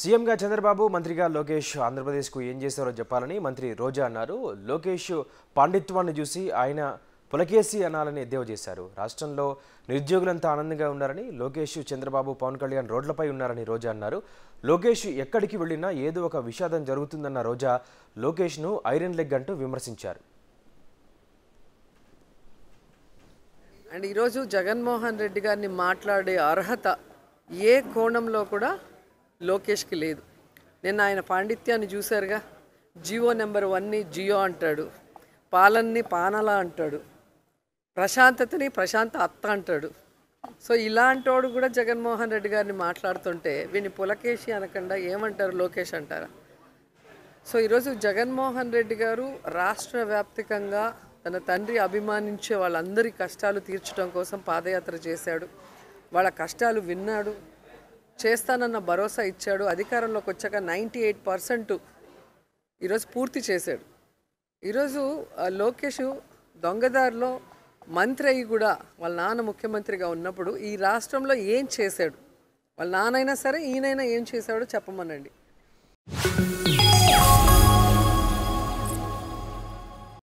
సీఎంగా చంద్రబాబు మంత్రిగా లోకేష్ ఆంధ్రప్రదేశ్కు ఏం చేశారో చెప్పాలని మంత్రి రోజా అన్నారు లోకేష్ పాండిత్వాన్ని చూసి ఆయన పులకేసి అనాలని ఎద్దేవ చేశారు రాష్ట్రంలో నిరుద్యోగులంతా ఆనందంగా ఉన్నారని లోకేష్ చంద్రబాబు పవన్ కళ్యాణ్ రోడ్లపై ఉన్నారని రోజా అన్నారు లోకేష్ ఎక్కడికి వెళ్ళినా ఏదో ఒక విషాదం జరుగుతుందన్న రోజా లోకేష్ను ఐరన్ లెగ్ అంటూ విమర్శించారు అండ్ ఈరోజు జగన్మోహన్ రెడ్డి గారిని మాట్లాడే అర్హత ఏ కోణంలో కూడా లోకేష్కి లేదు నిన్న ఆయన పాండిత్యాన్ని చూశారుగా జియో నెంబర్ వన్ని జియో అంటాడు పాలన్ని పానల అంటాడు ప్రశాంతతని ప్రశాంత అత్త అంటాడు సో ఇలాంటి వాడు కూడా జగన్మోహన్ రెడ్డి గారిని మాట్లాడుతుంటే వీని పులకేషి అనకుండా ఏమంటారు లోకేష్ అంటారా సో ఈరోజు జగన్మోహన్ రెడ్డి గారు రాష్ట్ర వ్యాప్తికంగా తన తండ్రి అభిమానించే వాళ్ళందరి కష్టాలు తీర్చడం కోసం పాదయాత్ర చేశాడు వాళ్ళ కష్టాలు విన్నాడు చేస్తానన్న భరోసా ఇచ్చాడు అధికారంలోకి వచ్చాక నైంటీ ఎయిట్ పర్సెంట్ ఈరోజు పూర్తి చేశాడు ఈరోజు లోకేష్ దొంగదారిలో మంత్రి అయ్యి కూడా వాళ్ళ నాన్న ముఖ్యమంత్రిగా ఉన్నప్పుడు ఈ రాష్ట్రంలో ఏం చేశాడు వాళ్ళ నాన్నైనా సరే ఈయనైనా ఏం చేశాడో చెప్పమనండి